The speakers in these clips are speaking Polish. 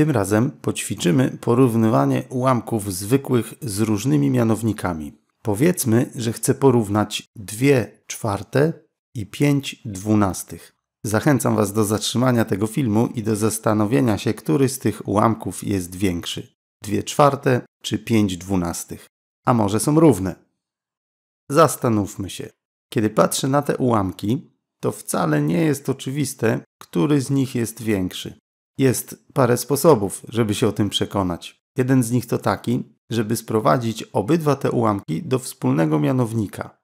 Tym razem poćwiczymy porównywanie ułamków zwykłych z różnymi mianownikami. Powiedzmy, że chcę porównać 2 czwarte i 5 dwunastych. Zachęcam Was do zatrzymania tego filmu i do zastanowienia się, który z tych ułamków jest większy. 2 czwarte czy 5 dwunastych. A może są równe? Zastanówmy się. Kiedy patrzę na te ułamki, to wcale nie jest oczywiste, który z nich jest większy. Jest parę sposobów, żeby się o tym przekonać. Jeden z nich to taki, żeby sprowadzić obydwa te ułamki do wspólnego mianownika.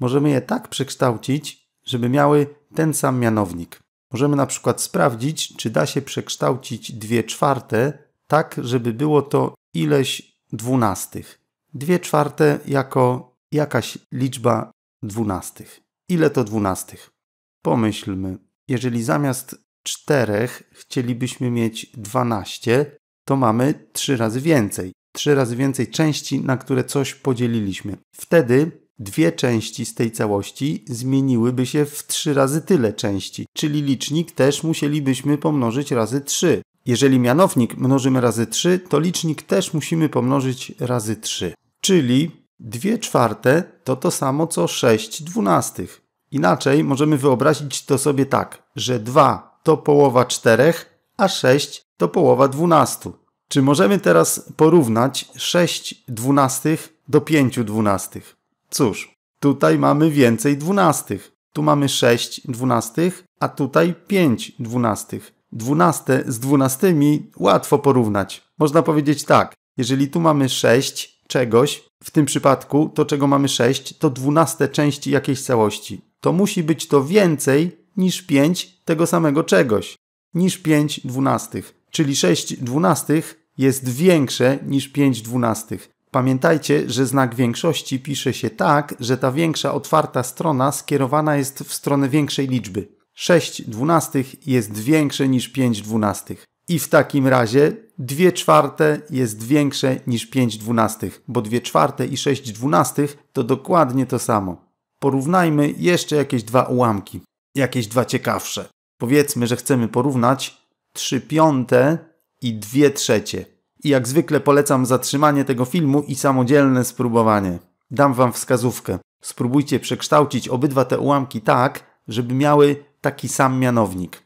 Możemy je tak przekształcić, żeby miały ten sam mianownik. Możemy na przykład sprawdzić, czy da się przekształcić 2 czwarte tak, żeby było to ileś dwunastych. 2 czwarte jako jakaś liczba dwunastych. Ile to dwunastych? Pomyślmy, jeżeli zamiast czterech chcielibyśmy mieć 12, to mamy 3 razy więcej. 3 razy więcej części, na które coś podzieliliśmy. Wtedy dwie części z tej całości zmieniłyby się w 3 razy tyle części, czyli licznik też musielibyśmy pomnożyć razy 3. Jeżeli mianownik mnożymy razy 3, to licznik też musimy pomnożyć razy 3. Czyli 2 czwarte to to samo co 6 dwunastych. Inaczej możemy wyobrazić to sobie tak, że 2 to połowa czterech, a sześć to połowa dwunastu. Czy możemy teraz porównać sześć dwunastych do pięciu dwunastych? Cóż, tutaj mamy więcej dwunastych. Tu mamy sześć dwunastych, a tutaj pięć dwunastych. Dwunaste z dwunastymi łatwo porównać. Można powiedzieć tak, jeżeli tu mamy sześć czegoś, w tym przypadku to czego mamy sześć, to dwunaste części jakiejś całości. To musi być to więcej niż 5 tego samego czegoś, niż 5 dwunastych. Czyli 6 dwunastych jest większe niż 5 dwunastych. Pamiętajcie, że znak większości pisze się tak, że ta większa otwarta strona skierowana jest w stronę większej liczby. 6 dwunastych jest większe niż 5 dwunastych. I w takim razie 2 czwarte jest większe niż 5 dwunastych, bo 2 czwarte i 6 dwunastych to dokładnie to samo. Porównajmy jeszcze jakieś dwa ułamki jakieś dwa ciekawsze. Powiedzmy, że chcemy porównać 3 piąte i 2 trzecie. I jak zwykle polecam zatrzymanie tego filmu i samodzielne spróbowanie. Dam Wam wskazówkę. Spróbujcie przekształcić obydwa te ułamki tak, żeby miały taki sam mianownik.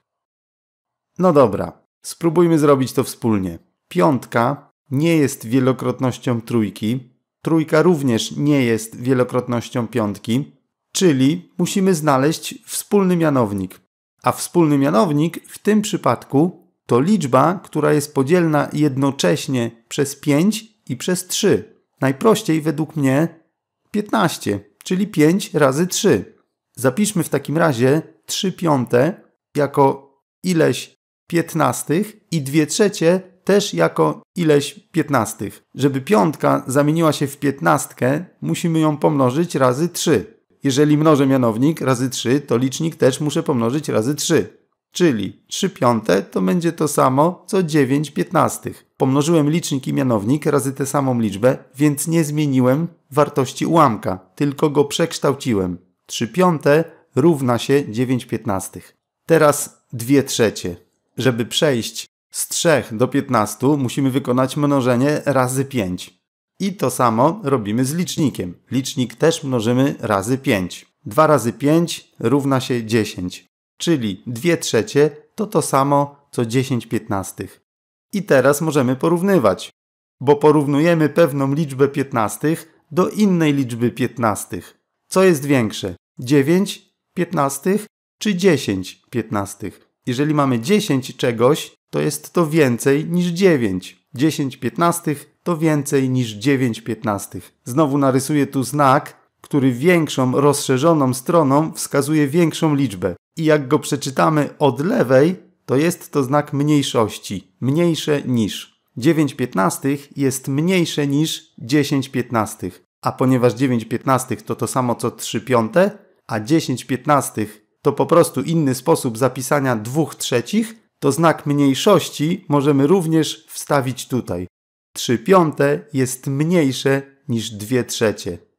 No dobra, spróbujmy zrobić to wspólnie. Piątka nie jest wielokrotnością trójki. Trójka również nie jest wielokrotnością piątki. Czyli musimy znaleźć wspólny mianownik. A wspólny mianownik w tym przypadku to liczba, która jest podzielna jednocześnie przez 5 i przez 3. Najprościej według mnie 15, czyli 5 razy 3. Zapiszmy w takim razie 3 piąte jako ileś 15 i 2 trzecie też jako ileś 15. Żeby piątka zamieniła się w 15, musimy ją pomnożyć razy 3. Jeżeli mnożę mianownik razy 3, to licznik też muszę pomnożyć razy 3. Czyli 3 piąte to będzie to samo co 9 piętnastych. Pomnożyłem licznik i mianownik razy tę samą liczbę, więc nie zmieniłem wartości ułamka, tylko go przekształciłem. 3 piąte równa się 9 piętnastych. Teraz 2 trzecie. Żeby przejść z 3 do 15 musimy wykonać mnożenie razy 5. I to samo robimy z licznikiem. Licznik też mnożymy razy 5. 2 razy 5 równa się 10, czyli 2 trzecie to to samo co 10 piętnastych. I teraz możemy porównywać, bo porównujemy pewną liczbę piętnastych do innej liczby piętnastych. Co jest większe? 9 piętnastych czy 10 piętnastych? Jeżeli mamy 10 czegoś, to jest to więcej niż 9. 10 piętnastych to więcej niż 9 piętnastych. Znowu narysuję tu znak, który większą rozszerzoną stroną wskazuje większą liczbę. I jak go przeczytamy od lewej, to jest to znak mniejszości, mniejsze niż. 9 piętnastych jest mniejsze niż 10 piętnastych. A ponieważ 9 piętnastych to to samo co 3 piąte, a 10 piętnastych to po prostu inny sposób zapisania 2 trzecich, to znak mniejszości możemy również wstawić tutaj. 3 piąte jest mniejsze niż 2 trzecie.